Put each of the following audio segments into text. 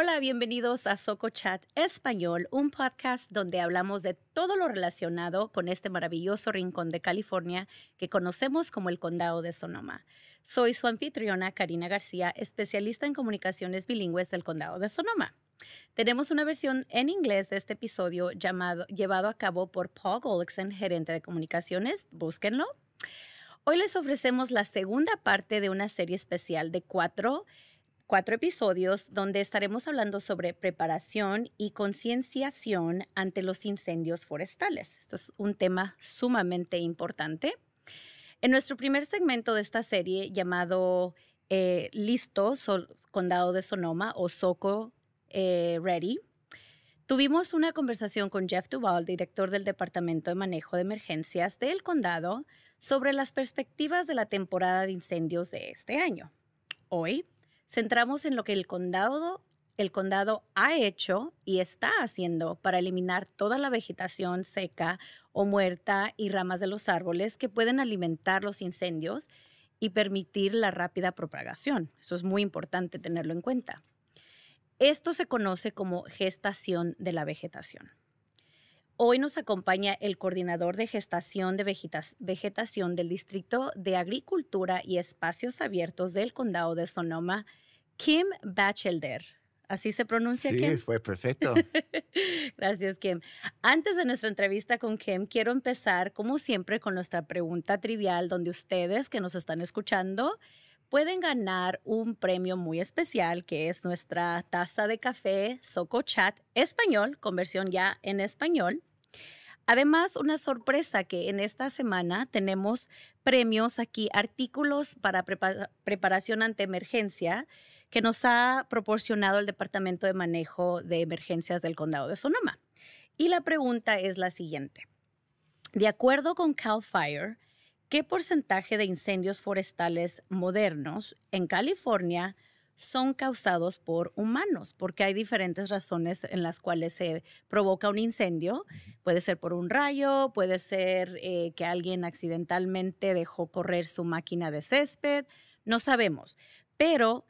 Hola, bienvenidos a Soco Chat Español, un podcast donde hablamos de todo lo relacionado con este maravilloso rincón de California que conocemos como el Condado de Sonoma. Soy su anfitriona Karina García, especialista en comunicaciones bilingües del Condado de Sonoma. Tenemos una versión en inglés de este episodio llamado, llevado a cabo por Paul Goldixon, gerente de comunicaciones. Búsquenlo. Hoy les ofrecemos la segunda parte de una serie especial de cuatro cuatro episodios donde estaremos hablando sobre preparación y concienciación ante los incendios forestales. Esto es un tema sumamente importante. En nuestro primer segmento de esta serie llamado eh, Listo, Condado de Sonoma o Soco eh, Ready, tuvimos una conversación con Jeff Duval, director del Departamento de Manejo de Emergencias del condado, sobre las perspectivas de la temporada de incendios de este año. Hoy centramos en lo que el condado, ha hecho y está haciendo para eliminar toda la vegetación seca o muerta y ramas de los árboles que pueden alimentar los incendios y permitir la rápida propagación. Eso es muy importante tenerlo en cuenta. Esto se conoce como gestación de la vegetación. Hoy nos acompaña el coordinador de gestación de vegetación del Distrito de Agricultura y Espacios Abiertos del Condado de Sonoma, Kim Bachelder. ¿Así se pronuncia, Kim? Sí, fue perfecto. Gracias, Kim. Antes de nuestra entrevista con Kim, quiero empezar, como siempre, con nuestra pregunta trivial, donde ustedes que nos están escuchando pueden ganar un premio muy especial, que es nuestra taza de café Soco Chat español, conversión ya en español. Además, una sorpresa que en esta semana tenemos premios aquí, artículos para preparación ante emergencia que nos ha proporcionado el Departamento de Manejo de Emergencias del Condado de Sonoma. Y la pregunta es la siguiente. De acuerdo con Cal Fire, ¿qué porcentaje de incendios forestales modernos en California son causados por humanos, porque hay diferentes razones en las cuales se provoca un incendio. Puede ser por un rayo, puede ser eh, que alguien accidentalmente dejó correr su máquina de césped, no sabemos, pero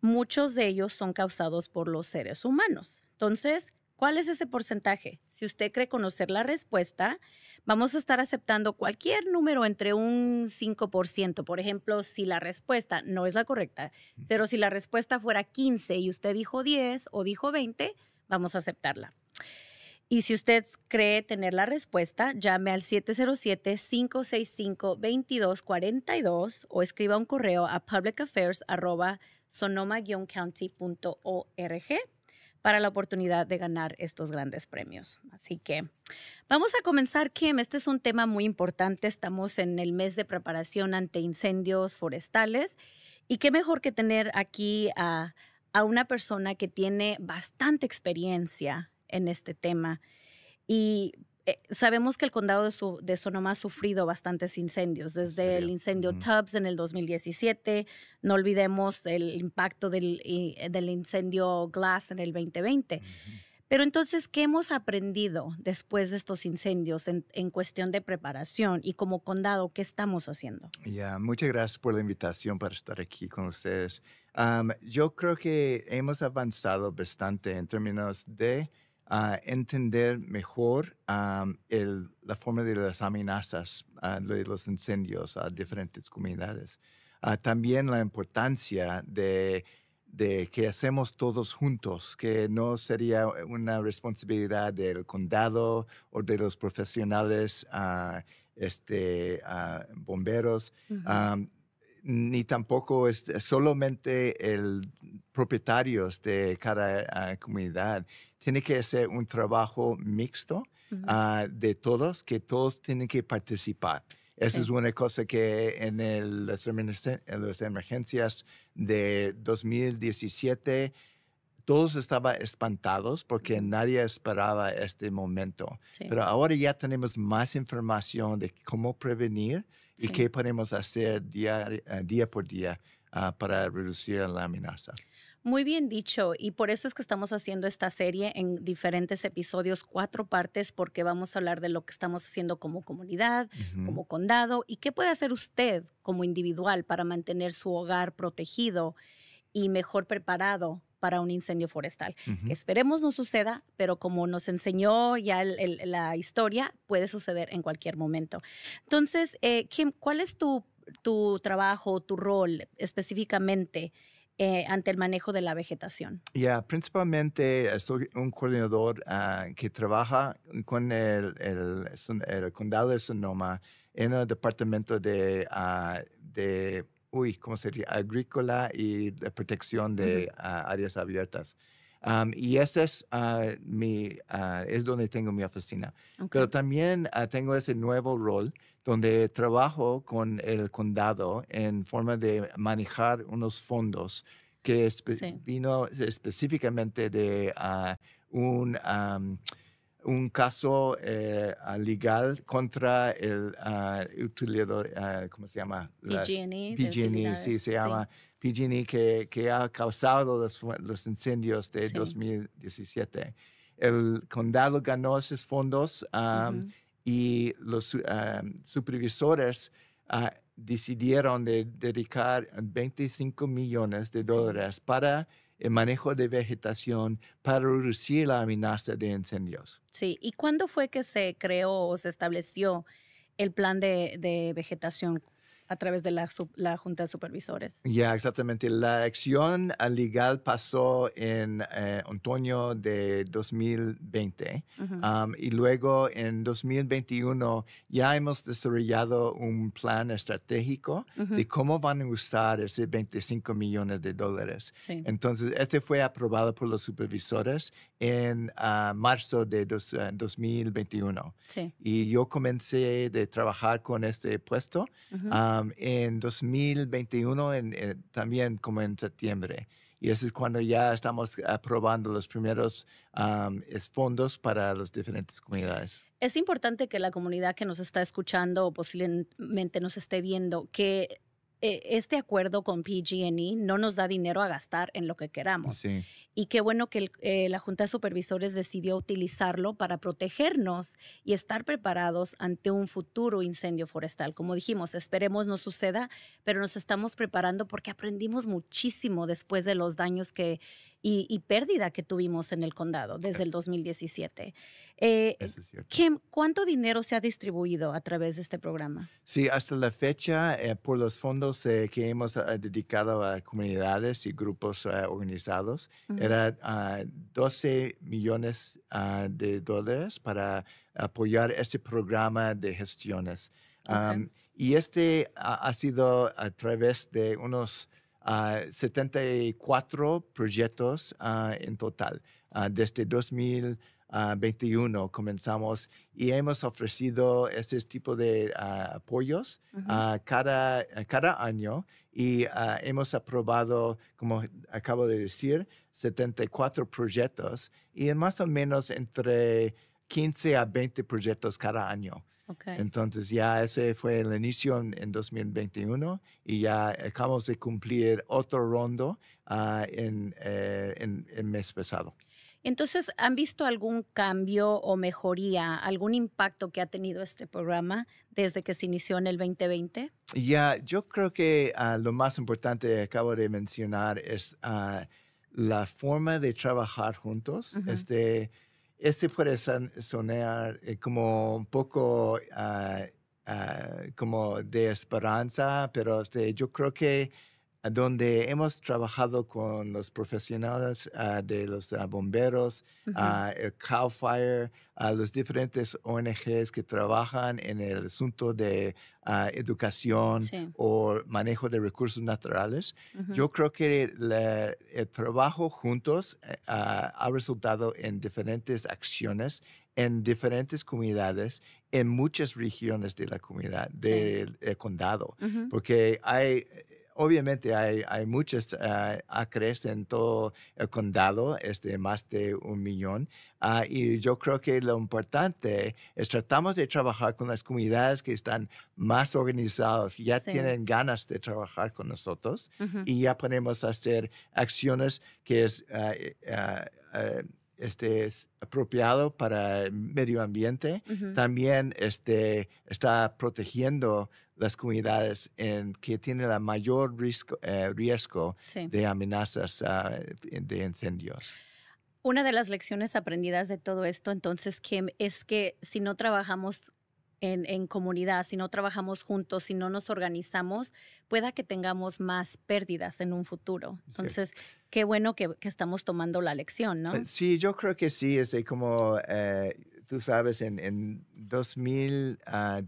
muchos de ellos son causados por los seres humanos. Entonces, ¿Cuál es ese porcentaje? Si usted cree conocer la respuesta, vamos a estar aceptando cualquier número entre un 5%. Por ejemplo, si la respuesta no es la correcta, pero si la respuesta fuera 15 y usted dijo 10 o dijo 20, vamos a aceptarla. Y si usted cree tener la respuesta, llame al 707-565-2242 o escriba un correo a publicaffairs.sonoma-county.org para la oportunidad de ganar estos grandes premios. Así que vamos a comenzar, Kim. Este es un tema muy importante. Estamos en el mes de preparación ante incendios forestales y qué mejor que tener aquí a, una persona que tiene bastante experiencia en este tema. Y eh, sabemos que el condado de, Sonoma ha sufrido bastantes incendios, desde el incendio Tubbs en el 2017, no olvidemos el impacto del, del incendio Glass en el 2020. Pero entonces, ¿qué hemos aprendido después de estos incendios en, cuestión de preparación y como condado, qué estamos haciendo? Ya, muchas gracias por la invitación para estar aquí con ustedes. yo creo que hemos avanzado bastante en términos de a entender mejor el, la forma de las amenazas ah, de los incendios a diferentes comunidades. Ah, también la importancia de, que hacemos todos juntos, que no sería una responsabilidad del condado o de los profesionales ah, este, bomberos. ni tampoco es solamente el propietarios de cada comunidad tiene que ser un trabajo mixto ah, de todos, que todos tienen que participar. Esa es una cosa que en, el, en las emergencias de 2017 todos estaban espantados porque nadie esperaba este momento. Pero ahora ya tenemos más información de cómo prevenir y qué podemos hacer día, eh, día por día ah, para reducir la amenaza. Muy bien dicho, y por eso es que estamos haciendo esta serie en diferentes episodios, cuatro partes, porque vamos a hablar de lo que estamos haciendo como comunidad, como condado, y qué puede hacer usted como individual para mantener su hogar protegido y mejor preparado para un incendio forestal. esperemos no suceda, pero como nos enseñó ya la historia, puede suceder en cualquier momento. Entonces, eh, Kim, ¿cuál es tu, tu trabajo, tu rol específicamente eh, ante el manejo de la vegetación? Ya, principalmente eh, soy un coordinador ah, que trabaja con el, condado de Sonoma en el departamento de, ah, de uy, ¿cómo se dice? Agrícola y de protección de ah, áreas abiertas y esa es, ah, mi, ah, es donde tengo mi oficina. Pero también ah, tengo ese nuevo rol donde trabajo con el condado en forma de manejar unos fondos que vino específicamente de un... un caso eh, legal contra el uh, ¿cómo se llama? PG&E. E, PG&E, sí, se llama. PG&E que, ha causado los, incendios de 2017. El condado ganó esos fondos y los supervisores ah, decidieron dedicar 25 millones de dólares para el manejo de vegetación para reducir la amenaza de incendios. Sí, ¿y cuándo fue que se creó o se estableció el plan de vegetación? a través de la, Junta de Supervisores. Ya, exactamente. La acción legal pasó en eh, otoño de 2020 um, y luego en 2021 ya hemos desarrollado un plan estratégico de cómo van a usar ese 25 millones de dólares. Entonces, este fue aprobado por los supervisores en ah, marzo de 2021. Eh, sí. Y yo comencé de trabajar con este puesto en 2021 en, eh, también como en septiembre. Y eso es cuando ya estamos aprobando los primeros fondos para las diferentes comunidades. Es importante que la comunidad que nos está escuchando o posiblemente nos esté viendo, que eh, este acuerdo con PG&E no nos da dinero a gastar en lo que queramos. Y qué bueno que eh, la Junta de Supervisores decidió utilizarlo para protegernos y estar preparados ante un futuro incendio forestal. Como dijimos, esperemos no suceda, pero nos estamos preparando porque aprendimos muchísimo después de los daños que, y, pérdida que tuvimos en el condado desde el 2017. Eh, Kim, ¿cuánto dinero se ha distribuido a través de este programa? Sí, hasta la fecha, eh, por los fondos eh, que hemos eh, dedicado a comunidades y grupos organizados, era 12 ah, millones ah, de dólares para apoyar este programa de gestiones. y este ha, sido a través de unos 74 proyectos ah, en total. Ah, desde 2021 ah, comenzamos y hemos ofrecido este tipo de apoyos cada, cada año y hemos aprobado, como acabo de decir, 74 proyectos y en más o menos entre 15 a 20 proyectos cada año. Entonces ya ese fue el inicio en, 2021 y ya acabamos de cumplir otro rondo ah, en, eh, mes pasado. Entonces, ¿han visto algún cambio o mejoría, algún impacto que ha tenido este programa desde que se inició en el 2020? Ya, yo creo que ah, lo más importante que acabo de mencionar es ah, la forma de trabajar juntos. este, este puede sonar eh, como un poco ah, ah, como de esperanza, pero este, yo creo que donde hemos trabajado con los profesionales ah, de los ah, bomberos, ah, el CAL FIRE, los diferentes ONGs que trabajan en el asunto de educación o manejo de recursos naturales. Yo creo que el trabajo juntos eh, ha resultado en diferentes acciones en diferentes comunidades, en muchas regiones de la comunidad, del eh, condado, porque hay obviamente hay, hay muchos ah, acres en todo el condado, este, más de un millón. Ah, y yo creo que lo importante es tratamos de trabajar con las comunidades que están más organizadas, ya tienen ganas de trabajar con nosotros y ya podemos hacer acciones que es ah, eh, eh, este, es apropiado para el medio ambiente, también este, está protegiendo las comunidades en que tienen el mayor eh, riesgo, de amenazas ah, de incendios. Una de las lecciones aprendidas de todo esto, entonces, Kim, es que si no trabajamos en, comunidad, si no trabajamos juntos, si no nos organizamos, pueda que tengamos más pérdidas en un futuro. Entonces, qué bueno que, estamos tomando la lección, ¿no? Eh, sí, yo creo que sí, de este, como eh, tú sabes, en, 2017 ah,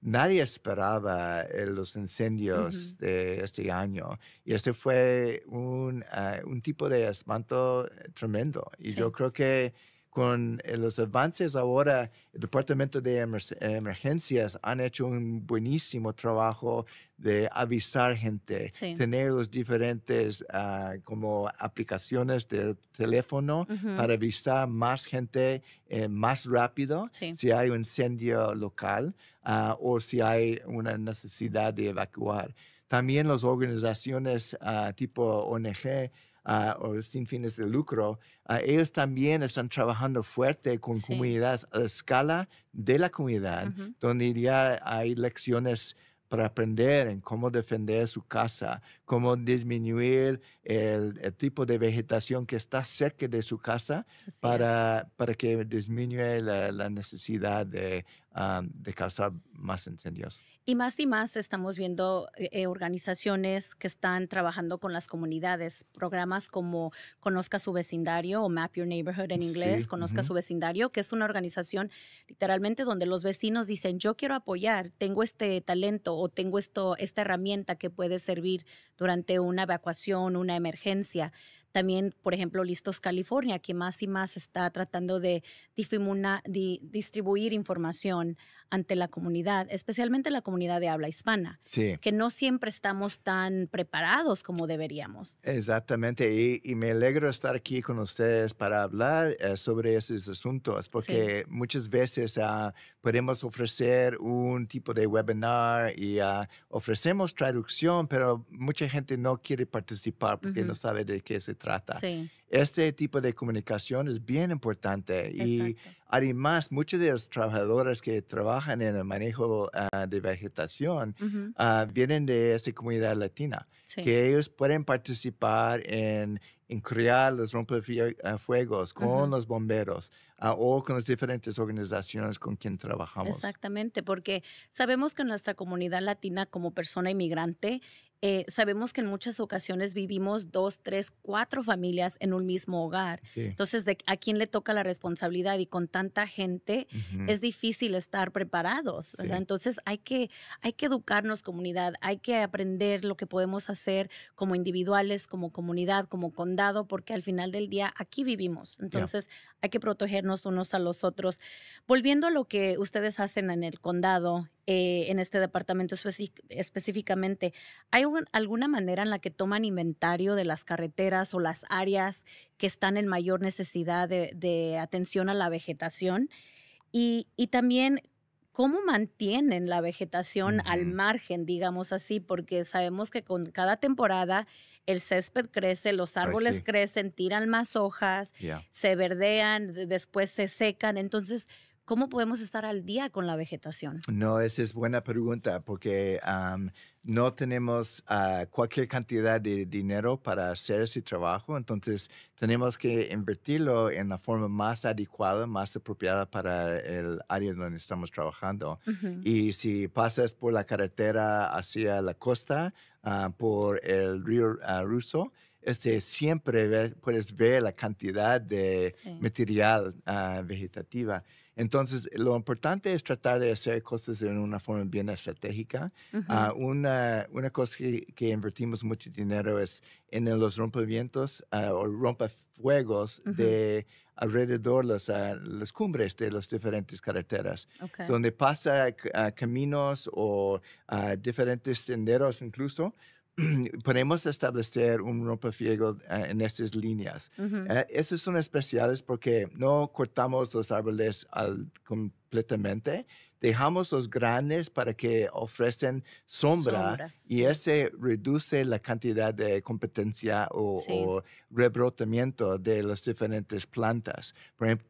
nadie esperaba eh, los incendios de este año y este fue un, ah, un tipo de espanto tremendo. Y yo creo que con eh, los avances ahora, el Departamento de Emergencias han hecho un buenísimo trabajo de avisar gente, tener los diferentes ah, como aplicaciones de teléfono para avisar más gente eh, más rápido si hay un incendio local ah, o si hay una necesidad de evacuar. También las organizaciones ah, tipo ONG Ah, o sin fines de lucro, ah, ellos también están trabajando fuerte con comunidades a escala de la comunidad, donde ya hay lecciones para aprender en cómo defender su casa, cómo disminuir el, tipo de vegetación que está cerca de su casa para, para que disminuya la, necesidad de, ah, de causar más incendios. Y más y más estamos viendo eh, eh, organizaciones que están trabajando con las comunidades, programas como Conozca su vecindario o Map Your Neighborhood en inglés, Conozca su vecindario, que es una organización literalmente donde los vecinos dicen, yo quiero apoyar, tengo este talento o tengo esto, esta herramienta que puede servir durante una evacuación, una emergencia también, por ejemplo, Listos California, que más y más está tratando de distribuir información ante la comunidad, especialmente la comunidad de habla hispana, que no siempre estamos tan preparados como deberíamos. Exactamente, y, me alegro estar aquí con ustedes para hablar eh, sobre esos asuntos, porque muchas veces ah, podemos ofrecer un tipo de webinar y ah, ofrecemos traducción, pero mucha gente no quiere participar porque no sabe de qué se trata. Sí. Este tipo de comunicación es bien importante y además muchos de los trabajadores que trabajan en el manejo ah, de vegetación ah, vienen de esta comunidad latina, que ellos pueden participar en, crear los rompefuegos ah, con los bomberos o con las diferentes organizaciones con quien trabajamos. Exactamente, porque sabemos que nuestra comunidad latina como persona inmigrante eh, sabemos que en muchas ocasiones vivimos dos, tres, cuatro familias en un mismo hogar. Entonces, ¿a quién le toca la responsabilidad? Y con tanta gente es difícil estar preparados. Entonces, hay que, hay que educarnos comunidad, hay que aprender lo que podemos hacer como individuales, como comunidad, como condado, porque al final del día aquí vivimos. Entonces, hay que protegernos unos a los otros. Volviendo a lo que ustedes hacen en el condado eh, en este departamento específicamente, ¿hay alguna manera en la que toman inventario de las carreteras o las áreas que están en mayor necesidad de, atención a la vegetación? Y, también, ¿cómo mantienen la vegetación al margen, digamos así? Porque sabemos que con cada temporada el césped crece, los árboles crecen, tiran más hojas, se verdean, después se secan. Entonces, ¿Cómo podemos estar al día con la vegetación? No, esa es buena pregunta porque no tenemos ah, cualquier cantidad de dinero para hacer ese trabajo, entonces tenemos que invertirlo en la forma más adecuada, más apropiada para el área donde estamos trabajando. Y si pasas por la carretera hacia la costa, ah, por el río ah, Ruso, este, siempre puedes ver la cantidad de material vegetativa. Entonces, lo importante es tratar de hacer cosas de una forma bien estratégica. Ah, una, cosa que, invertimos mucho dinero es en los rompevientos ah, o rompefuegos de alrededor ah, las, cumbres de las diferentes carreteras, donde pasa caminos o diferentes senderos incluso, podemos establecer un rompefiego eh, en estas líneas. Eh, esas son especiales porque no cortamos los árboles al, con completamente, dejamos los grandes para que ofrecen sombra y ese reduce la cantidad de competencia o, rebrotamiento de las diferentes plantas.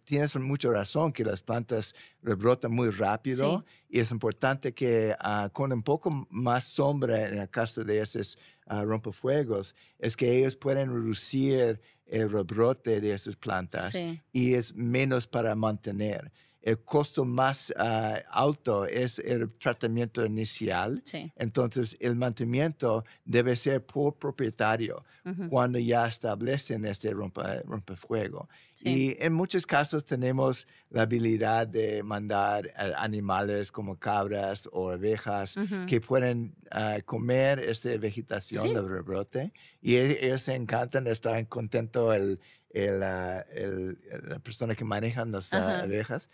tienes mucha razón que las plantas rebrotan muy rápido y es importante que ah, con un poco más sombra en la casa de esos ah, rompefuegos, es que ellos pueden reducir el rebrote de esas plantas y es menos para mantener el costo más ah, alto es el tratamiento inicial. Entonces, el mantenimiento debe ser por propietario cuando ya establecen este rompefuego. Y en muchos casos tenemos la habilidad de mandar eh, animales como cabras o ovejas que pueden ah, comer esta vegetación de rebrote y e, ellos se encantan, están contentos el, ah, la persona que manejan las abejas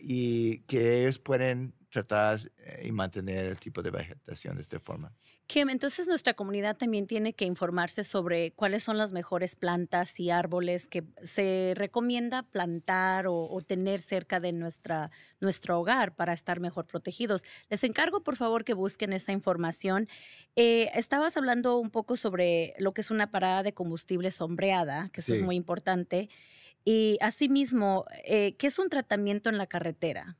y que ellos pueden tratar eh, y mantener el tipo de vegetación de esta forma. Kim, entonces nuestra comunidad también tiene que informarse sobre cuáles son las mejores plantas y árboles que se recomienda plantar o, tener cerca de nuestra, nuestro hogar para estar mejor protegidos. Les encargo, por favor, que busquen esa información. Eh, estabas hablando un poco sobre lo que es una parada de combustible sombreada, que eso es muy importante. Y asimismo, eh, ¿qué es un tratamiento en la carretera?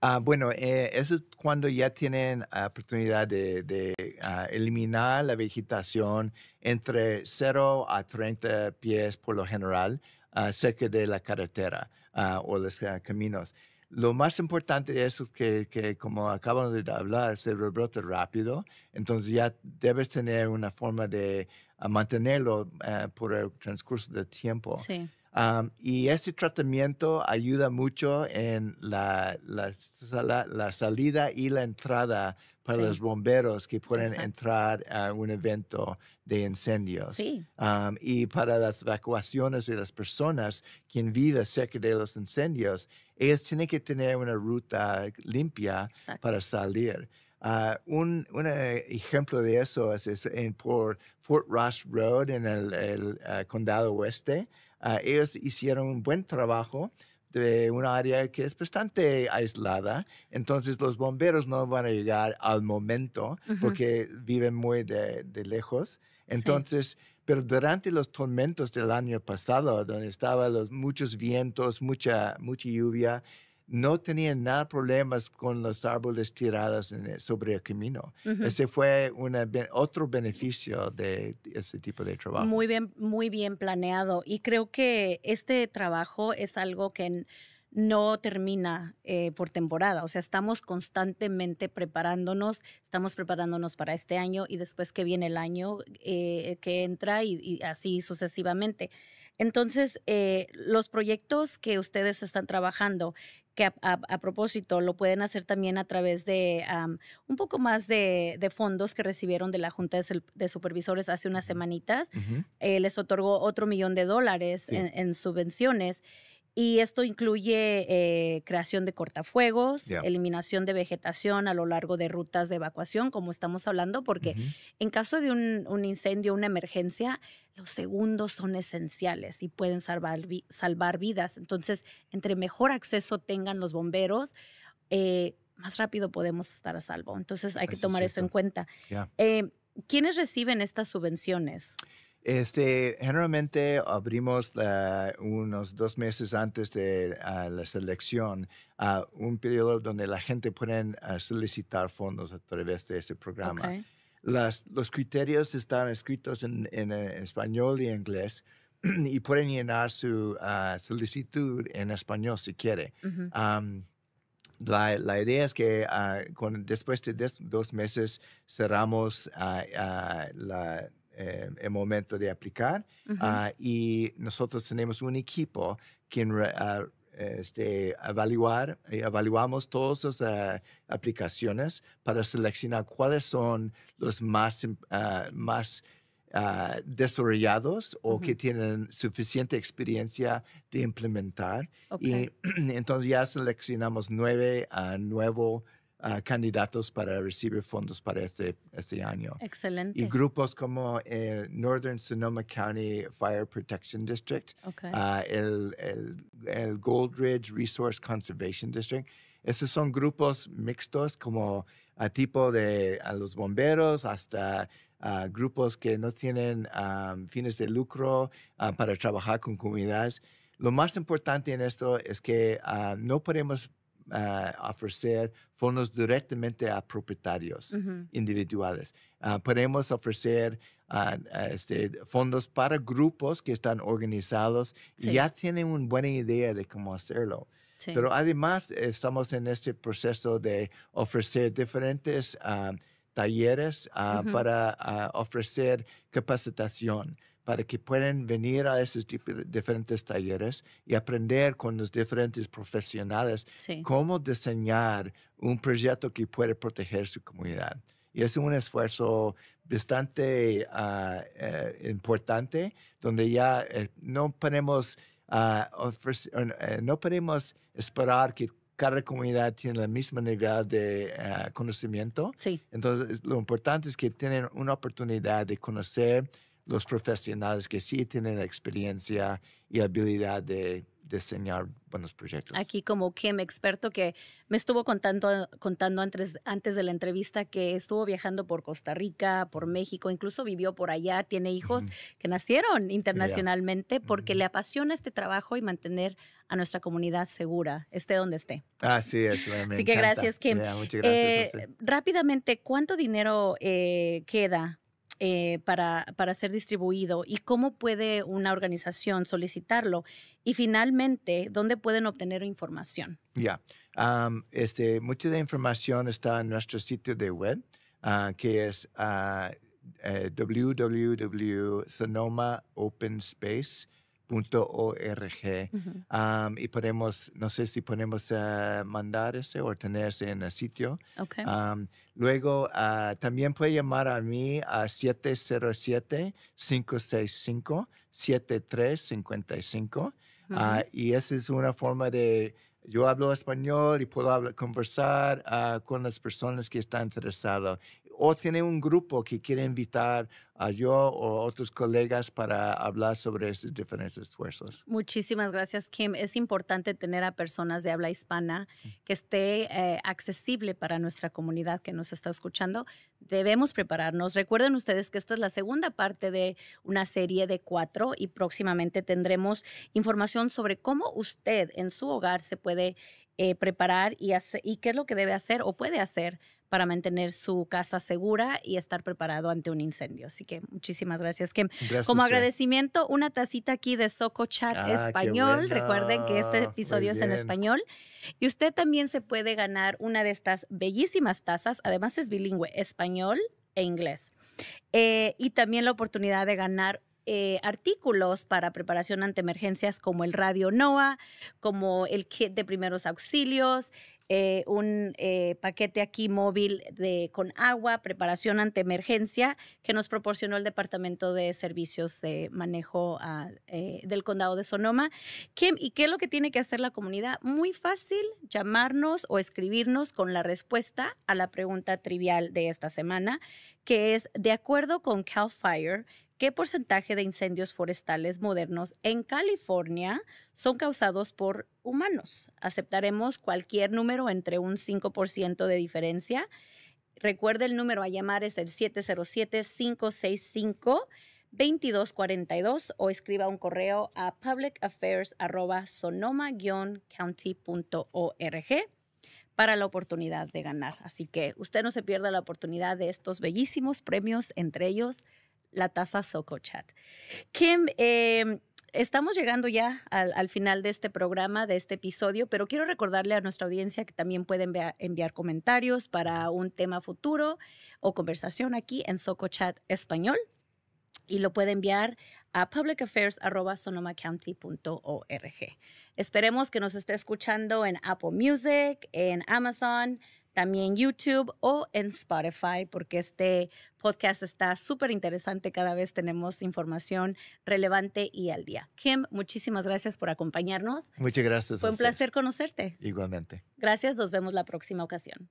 Ah, bueno, eh, eso es cuando ya tienen la oportunidad de, ah, eliminar la vegetación entre 0 a 30 pies por lo general ah, cerca de la carretera o los caminos. Lo más importante es que, como acabamos de hablar, se rebrota rápido, entonces ya debes tener una forma de mantenerlo eh, por el transcurso del tiempo. Sí y este tratamiento ayuda mucho en la, salida y la entrada para los bomberos que pueden entrar a un evento de incendios. y para las evacuaciones de las personas quien viven cerca de los incendios, ellos tienen que tener una ruta limpia para salir. Ah, un, ejemplo de eso es, en, por Fort Ross Road en el, ah, condado oeste. Ah, ellos hicieron un buen trabajo de un área que es bastante aislada, entonces los bomberos no van a llegar al momento porque viven muy de, lejos. Entonces, pero durante los tormentos del año pasado, donde estaban los muchos vientos, mucha, mucha lluvia, no tenían nada problemas con los árboles tirados en e, sobre el camino. Ese fue otro beneficio de ese tipo de trabajo. Muy bien, muy bien planeado. Y creo que este trabajo es algo que... En, no termina eh, por temporada, o sea, estamos constantemente preparándonos, estamos preparándonos para este año y después que viene el año eh, que entra y, así sucesivamente. Entonces, eh, los proyectos que ustedes están trabajando, que a, propósito lo pueden hacer también a través de un poco más de, fondos que recibieron de la Junta de, Supervisores hace unas semanitas. les otorgó otro millón de dólares en, subvenciones. Y esto incluye eh, creación de cortafuegos, eliminación de vegetación a lo largo de rutas de evacuación, como estamos hablando, porque en caso de un, incendio, una emergencia, los segundos son esenciales y pueden salvar, salvar vidas. Entonces, entre mejor acceso tengan los bomberos, eh, más rápido podemos estar a salvo. Entonces, hay que tomar eso en cuenta. Eh, ¿Quiénes reciben estas subvenciones? Este, generalmente abrimos unos dos meses antes de la selección a un periodo donde la gente puede ah, solicitar fondos a través de ese programa. Las, los criterios están escritos en, eh, español y inglés y pueden llenar su ah, solicitud en español si quiere. la, idea es que ah, después de dos meses cerramos la eh, el momento de aplicar. Ah, y nosotros tenemos un equipo que ah, este, evaluar, eh, evaluamos todas las ah, aplicaciones para seleccionar cuáles son los más, más desarrollados o que tienen suficiente experiencia de implementar. Y entonces ya seleccionamos nueve nuevos Ah, candidatos para recibir fondos para este, este año. Excelente. Y grupos como el eh, Northern Sonoma County Fire Protection District, ah, el, el, Gold Ridge Resource Conservation District. Esos son grupos mixtos como a ah, tipo de a los bomberos hasta grupos que no tienen fines de lucro para trabajar con comunidades. Lo más importante en esto es que no podemos Ah, ofrecer fondos directamente a propietarios individuales. Ah, podemos ofrecer ah, este, fondos para grupos que están organizados y ya tienen una buena idea de cómo hacerlo. Pero además estamos en este proceso de ofrecer diferentes talleres para ofrecer capacitación para que puedan venir a esos este diferentes talleres y aprender con los diferentes profesionales cómo diseñar un proyecto que puede proteger su comunidad. Y es un esfuerzo bastante ah, eh, importante donde ya eh, no podemos... Ah, eh, no podemos esperar que cada comunidad tenga la misma nivel de ah, conocimiento. Entonces, lo importante es que tienen una oportunidad de conocer los profesionales que sí tienen experiencia y habilidad de diseñar buenos proyectos. Aquí como Kim, experto que me estuvo contando, contando antes, antes de la entrevista que estuvo viajando por Costa Rica, por México, incluso vivió por allá, tiene hijos que nacieron internacionalmente porque le apasiona este trabajo y mantener a nuestra comunidad segura, esté donde esté. Así es. Así que gracias, Kim. muchas gracias. Eh, rápidamente, ¿cuánto dinero eh, queda eh, para, para, ser distribuido y cómo puede una organización solicitarlo y finalmente dónde pueden obtener información. Ya, este, mucha de información está en nuestro sitio de web ah, que es uh, Punto .org y podemos, no sé si podemos mandar mandarse o tenerse en el sitio. luego, ah, también puede llamar a mí a 707-565-7355 ah, y esa es una forma de, yo hablo español y puedo hablar, conversar ah, con las personas que están interesadas o tiene un grupo que quiere invitar a yo o otros colegas para hablar sobre estos diferentes esfuerzos. Muchísimas gracias, Kim. Es importante tener a personas de habla hispana mm. que esté eh, accesible para nuestra comunidad que nos está escuchando. Debemos prepararnos. Recuerden ustedes que esta es la segunda parte de una serie de cuatro y próximamente tendremos información sobre cómo usted en su hogar se puede eh, preparar y, y qué es lo que debe hacer o puede hacer para mantener su casa segura y estar preparado ante un incendio. Así que muchísimas gracias, Kim. Como agradecimiento, una tacita aquí de Soco Chat ah, Español. Recuerden que este episodio es en español. Y usted también se puede ganar una de estas bellísimas tazas. Además es bilingüe, español e inglés. Eh, y también la oportunidad de ganar eh, artículos para preparación ante emergencias como el Radio NOAA, como el kit de primeros auxilios, eh, un eh, paquete aquí móvil de, con agua, preparación ante emergencia, que nos proporcionó el Departamento de Servicios de Manejo eh, del Condado de Sonoma. ¿Y qué es lo que tiene que hacer la comunidad? Muy fácil, llamarnos o escribirnos con la respuesta a la pregunta trivial de esta semana, que es, de acuerdo con CAL FIRE, qué porcentaje de incendios forestales modernos en California son causados por humanos. Aceptaremos cualquier número entre un 5% de diferencia. Recuerde el número a llamar es el 707-565-2242 o escriba un correo a publicaffairs.sonoma-county.org para la oportunidad de ganar. Así que usted no se pierda la oportunidad de estos bellísimos premios, entre ellos la taza Chat. Kim, em, estamos llegando ya al, final de este programa, de este episodio, pero quiero recordarle a nuestra audiencia que también pueden enviar comentarios para un tema futuro o conversación aquí en Chat Español y lo puede enviar a publicaffairs.sonomacounty.org. Esperemos que nos esté escuchando en Apple Music, en Amazon, también YouTube o en Spotify, porque este podcast está súper interesante. Cada vez tenemos información relevante y al día. Kim, muchísimas gracias por acompañarnos. Muchas gracias. Fue un placer conocerte. Igualmente. Gracias, nos vemos la próxima ocasión.